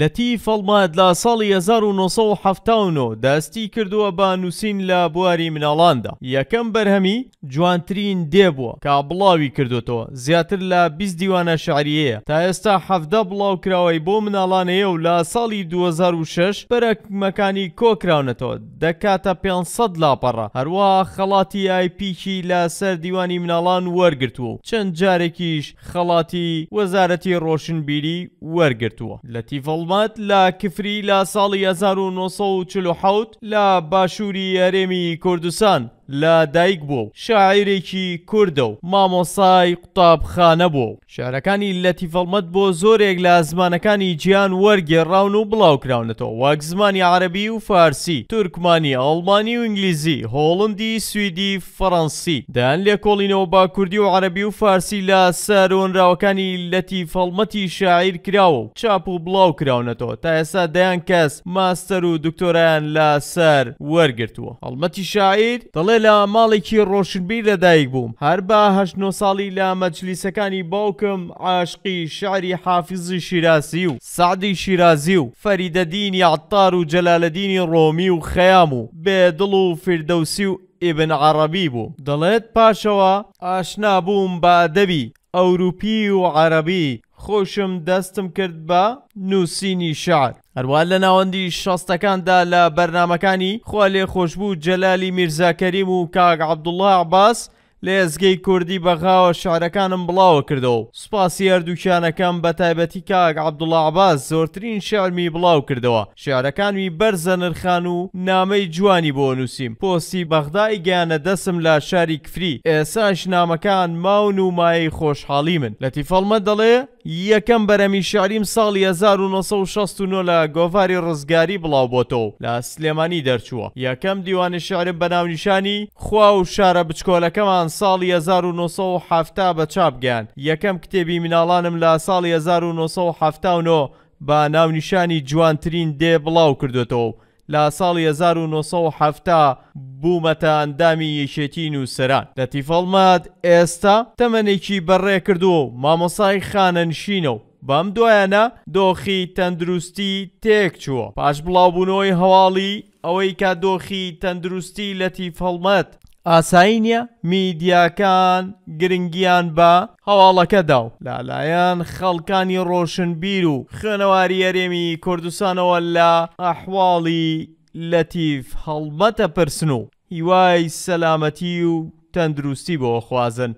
لەتی فەڵمات لە ساڵی 1970 دەستی کردووە بە نووسین لە بواری مناڵاندا یەکەم بەرهەمی جوانترین دێبووە کا بڵاوی کردوتەوە زیاتر لە 20 دیوانە شعریەیە تا ئێستا هەفتە بڵاوکراوەی بۆ مناڵانەیە و لە ساڵی 2006 بەرەکمەکانی کۆکراونەتەوە دەکاتە 500 لاپەڕە هەروە خەڵاتی ئایپیکی لە سەر دیوانی مناڵان وەرگرتووە چەند جارێکیش خەڵاتی وەزارەتی ڕۆشنبیری وەرگرتووە لە تیفەڵ دەوڵمەت لە کفری لە ساڵی 1940 لە باشووری یارێمی کوردستان لا دایک بوو شاعیرێکی کووردە و مامۆسای قوتابخانە بوو شارەکانی لەتیفەڵمەت بۆ زۆرێک لە زمانەکانی گیان وەرگێڕاون و بڵاوکراونەتەوە وەک زمانی عربی و فارسی تورکمانی ئەڵمانی و ئینگلیزی هۆڵندی سوئدی فەڕەنسی دان لێ کۆڵینەوە با کوردی و عربی و فارسی لە سەرۆنراوەکانی لەتیفەڵمەتی شاعیر کراوە چاپ و بڵاوکراونەتەوە تا ئێستا دەیان کەس ماستەر و دکتۆرایان لە سەر وەرگرتووە هەڵمەتی شاعیر دەڵێ لە ماڵێکی ڕۆشنبی لەدایک بووم هەر بەه ساڵی لە مەجلیسەکانی باوکم عاشقی شعری حافزی شیراسی و سعدی شیرازی و فەریدەدینی عتار و جەلالەدینی ڕۆمی و خەام و بێدڵ و فردەوسی و ئێبن عربی بوو دەڵێت پاشەوە ئاشنا بووم بە دەبی ئەوروپی و عربی خۆشم دەستم کرد بە نووسینی شار هەروە لە ناوەندی شەستەکاندا لە بەرنمەکانی خوا لێ خۆشببوو جەلالی میرزاکەریم و کاگ عبدوڵە عباس لە ئێزگەی کوردی بەغاوە شارەکانم بڵاوە کردەوە سپاسی هەردووکیانەکەم بە تایبەتی کاگ عبدوڵعباس زۆرترین شارمی بڵاو کردەوە شارەکانوی بەرزە نرخان و نامەی جوانی بۆ نووسیم پۆستی بەغدای گیانە دەسم لە شاری کفری ئێساش نامەکان ماون و مای خۆشحاڵی من لە تیفەڵمە دەڵێ یەکەم بەرەمی شاریم ساڵی 1969 لە گۆڤاری ڕزگاری بڵاوبۆتەوە لە سلێمانی دەرچووە یەکەم دیوانی شارم بەناونیشانی خوا و شارە بچکۆلەکەمان ساڵی 1970 بە چاپگەیان یەکەم کتێبی مناڵانم لە ساڵی 1970 بە ناونیشانی جوانترین دێ بڵاو کردوێتەوە لە ساڵی 1970 بوومەتە ئەندامی یەشێتین و سەران لە تیفەڵمات ئێستا تەمەێکی بەڕێ کردووە و مامۆسای خانەنشینە و بەم دوایەنە دۆخی تەندروستی تێک چووە پاش بڵاوبوونەوەی هەواڵی ئەوەی کا دۆخی تەندروستی لە تیفەڵمەت ئاسایی نیە میدیاکان گرنگیان بە هەواڵەکەدا و لالایەن خەڵکانی ڕۆشنبیر و خوێنەواری یاریێمی کوردستانەوە لە ئەحواڵی لەتیف هەڵمەتە پرسن و هیوای سەلامەتی و تەندروستی بۆ خوازن